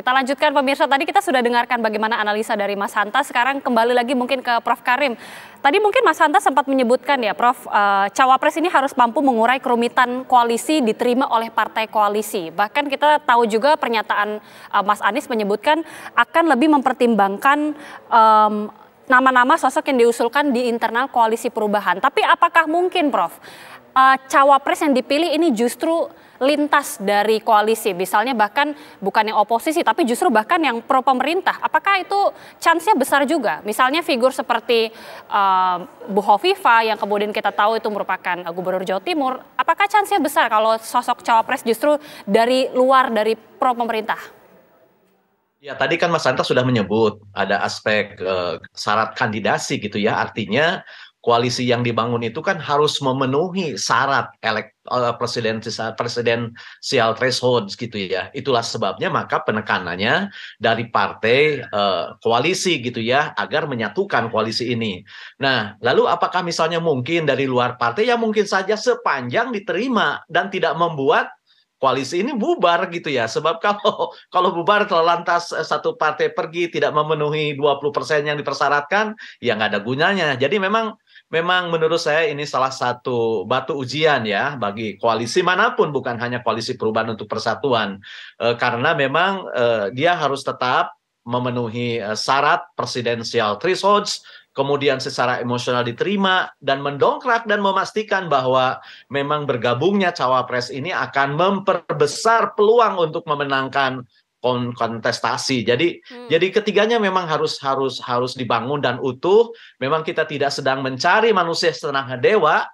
Kita lanjutkan pemirsa, tadi kita sudah dengarkan bagaimana analisa dari Mas Hanta, sekarang kembali lagi mungkin ke Prof. Karim. Tadi mungkin Mas Hanta sempat menyebutkan ya Prof, eh, Cawapres ini harus mampu mengurai kerumitan koalisi diterima oleh partai koalisi. Bahkan kita tahu juga pernyataan eh, Mas Anies menyebutkan akan lebih mempertimbangkan nama-nama sosok yang diusulkan di internal koalisi perubahan. Tapi apakah mungkin Prof, uh, cawapres yang dipilih ini justru lintas dari koalisi, misalnya bahkan bukan yang oposisi, tapi justru bahkan yang pro pemerintah. Apakah itu chance-nya besar juga? Misalnya figur seperti uh, Bu Hovifa yang kemudian kita tahu itu merupakan eh, Gubernur Jawa Timur, apakah chance-nya besar kalau sosok cawapres justru dari luar dari pro pemerintah? Ya tadi kan Mas Santa sudah menyebut ada aspek uh, syarat kandidasi gitu ya, artinya koalisi yang dibangun itu kan harus memenuhi syarat eh, presidensial uh, presidensial threshold gitu ya. Itulah sebabnya maka penekanannya dari partai uh, koalisi gitu ya agar menyatukan koalisi ini. Nah, lalu apakah misalnya mungkin dari luar partai yang mungkin saja sepanjang diterima dan tidak membuat koalisi ini bubar gitu ya. Sebab kalau kalau bubar kalau lantas eh, satu partai pergi tidak memenuhi 20% yang dipersyaratkan, ya nggak ada gunanya. Jadi memang memang menurut saya ini salah satu batu ujian ya bagi koalisi manapun bukan hanya koalisi perubahan untuk persatuan. E, karena memang e, dia harus tetap memenuhi syarat presidensial threshold kemudian secara emosional diterima dan mendongkrak dan memastikan bahwa memang bergabungnya cawapres ini akan memperbesar peluang untuk memenangkan kontestasi. Jadi hmm. jadi ketiganya memang harus harus harus dibangun dan utuh. Memang kita tidak sedang mencari manusia setengah dewa,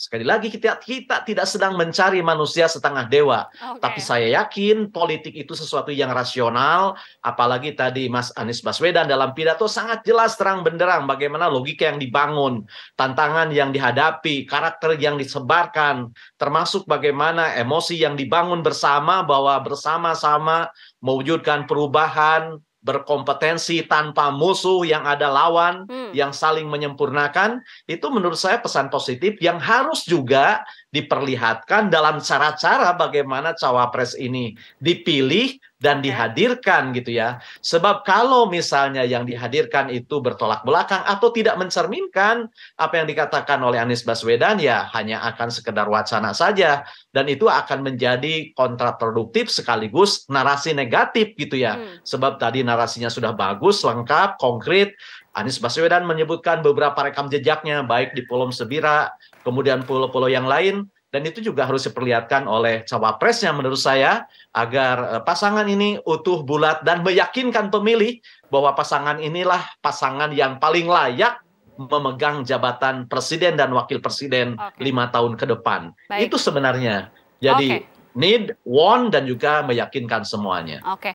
Sekali lagi kita kita tidak sedang mencari manusia setengah dewa, okay. tapi saya yakin politik itu sesuatu yang rasional, apalagi tadi Mas Anies Baswedan dalam pidato sangat jelas terang benderang bagaimana logika yang dibangun, tantangan yang dihadapi, karakter yang disebarkan, termasuk bagaimana emosi yang dibangun bersama bahwa bersama-sama mewujudkan perubahan berkompetensi tanpa musuh yang ada lawan hmm. yang saling menyempurnakan itu menurut saya pesan positif yang harus juga diperlihatkan dalam cara-cara bagaimana cawapres ini dipilih dan ya. dihadirkan gitu ya. Sebab kalau misalnya yang dihadirkan itu bertolak belakang atau tidak mencerminkan apa yang dikatakan oleh Anies Baswedan ya hanya akan sekedar wacana saja dan itu akan menjadi kontraproduktif sekaligus narasi negatif gitu ya. Hmm. Sebab tadi narasinya sudah bagus, lengkap, konkret. Anies Baswedan menyebutkan beberapa rekam jejaknya baik di Pulau Sebira kemudian pulau-pulau yang lain dan itu juga harus diperlihatkan oleh cawapresnya menurut saya agar eh, pasangan ini utuh bulat dan meyakinkan pemilih bahwa pasangan inilah pasangan yang paling layak memegang jabatan presiden dan wakil presiden lima tahun ke depan Baik. itu sebenarnya jadi okay. need want dan juga meyakinkan semuanya. Oke, okay.